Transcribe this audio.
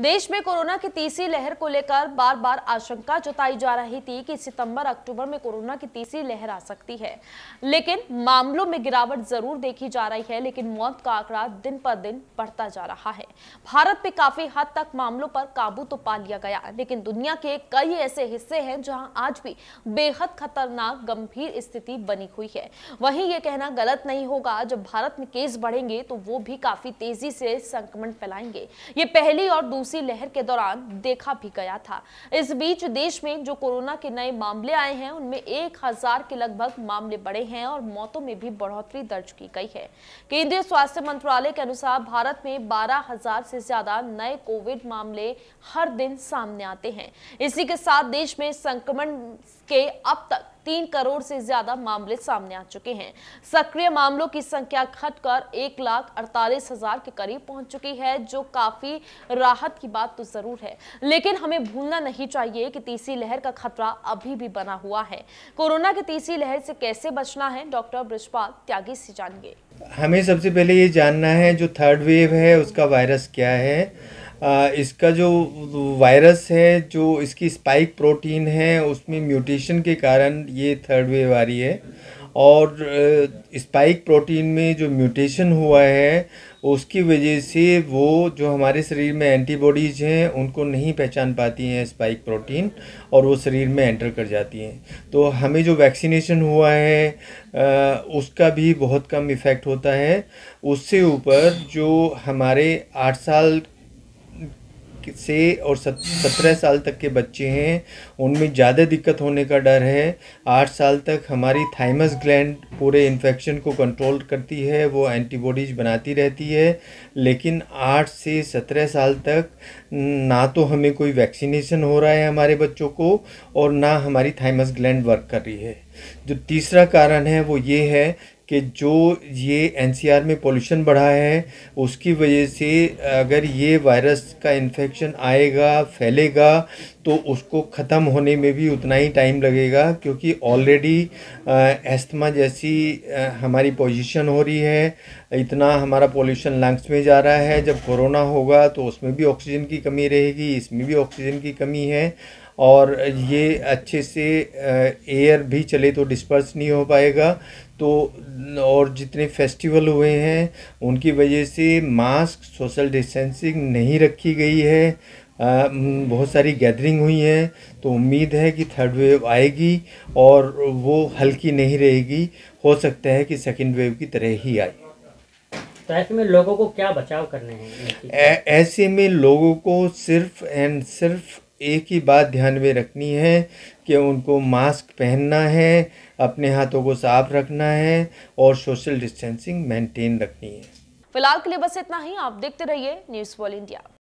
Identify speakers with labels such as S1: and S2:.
S1: देश में कोरोना की तीसरी लहर को लेकर बार बार आशंका जताई जा रही थी कि सितंबर अक्टूबर में कोरोना की तीसरी लहर आ सकती है लेकिन मामलों में गिरावट जरूर देखी जा रही है लेकिन मौत का आंकड़ा दिन पर दिन बढ़ता जा रहा है भारत में काफी हद तक मामलों पर काबू तो पा लिया गया लेकिन दुनिया के कई ऐसे हिस्से हैं जहां आज भी बेहद खतरनाक गंभीर स्थिति बनी हुई है वही ये कहना गलत नहीं होगा जब भारत में केस बढ़ेंगे तो वो भी काफी तेजी से संक्रमण फैलाएंगे ये पहली और दूसरी दूसरी लहर के दौरान देखा भी गया था इस बीच देश में जो कोरोना के नए मामले आए हैं उनमें एक हजार के लगभग मामले बढ़े हैं और मौतों में भी बढ़ोतरी दर्ज की गई है केंद्रीय स्वास्थ्य मंत्रालय के अनुसार भारत में बारह हजार से ज्यादा नए कोविड मामले हर दिन सामने आते हैं इसी के साथ देश में संक्रमण के अब तक तीन करोड़ से ज्यादा मामले सामने आ चुके हैं सक्रिय मामलों की संख्या घटकर एक लाख अड़तालीस हजार के करीब पहुंच चुकी है जो काफी राहत की बात तो जरूर है लेकिन हमें भूलना नहीं चाहिए कि तीसरी लहर का खतरा अभी भी बना हुआ है कोरोना की तीसरी लहर से कैसे बचना है डॉक्टर ब्रजपाल त्यागी से जानिए
S2: हमें सबसे पहले ये जानना है जो थर्ड वेव है उसका वायरस क्या है इसका जो वायरस है जो इसकी स्पाइक प्रोटीन है उसमें म्यूटेशन के कारण ये थर्ड वेव आ रही है और स्पाइक प्रोटीन में जो म्यूटेशन हुआ है उसकी वजह से वो जो हमारे शरीर में एंटीबॉडीज़ हैं उनको नहीं पहचान पाती हैं स्पाइक प्रोटीन और वो शरीर में एंटर कर जाती हैं तो हमें जो वैक्सीनेशन हुआ है उसका भी बहुत कम इफ़ेक्ट होता है उससे ऊपर जो हमारे आठ साल से और सत्रह साल तक के बच्चे हैं उनमें ज़्यादा दिक्कत होने का डर है आठ साल तक हमारी थाइमस ग्लैंड पूरे इन्फेक्शन को कंट्रोल करती है वो एंटीबॉडीज बनाती रहती है लेकिन आठ से सत्रह साल तक ना तो हमें कोई वैक्सीनेशन हो रहा है हमारे बच्चों को और ना हमारी थाइमस ग्लैंड वर्क कर रही है जो तीसरा कारण है वो ये है कि जो ये एनसीआर में पोल्यूशन बढ़ा है उसकी वजह से अगर ये वायरस का इन्फेक्शन आएगा फैलेगा तो उसको ख़त्म होने में भी उतना ही टाइम लगेगा क्योंकि ऑलरेडी एस्थमा जैसी आ, हमारी पोजीशन हो रही है इतना हमारा पोल्यूशन लंग्स में जा रहा है जब कोरोना होगा तो उसमें भी ऑक्सीजन की कमी रहेगी इसमें भी ऑक्सीजन की कमी है और ये अच्छे से एयर भी चले तो डिस्पर्स नहीं हो पाएगा तो और जितने फेस्टिवल हुए हैं उनकी वजह से मास्क सोशल डिस्टेंसिंग नहीं रखी गई है बहुत सारी गैदरिंग हुई हैं तो उम्मीद है कि थर्ड वेव आएगी और वो हल्की नहीं रहेगी हो सकता है कि सेकेंड वेव की तरह ही आए तो ऐसे में लोगों को क्या बचाव करने हैं ऐसे में लोगों को सिर्फ एंड सिर्फ एक ही बात ध्यान में रखनी है कि उनको मास्क पहनना है अपने हाथों को साफ रखना है और सोशल डिस्टेंसिंग मेंटेन रखनी है
S1: फिलहाल के लिए बस इतना ही आप देखते रहिए न्यूज़ वॉल इंडिया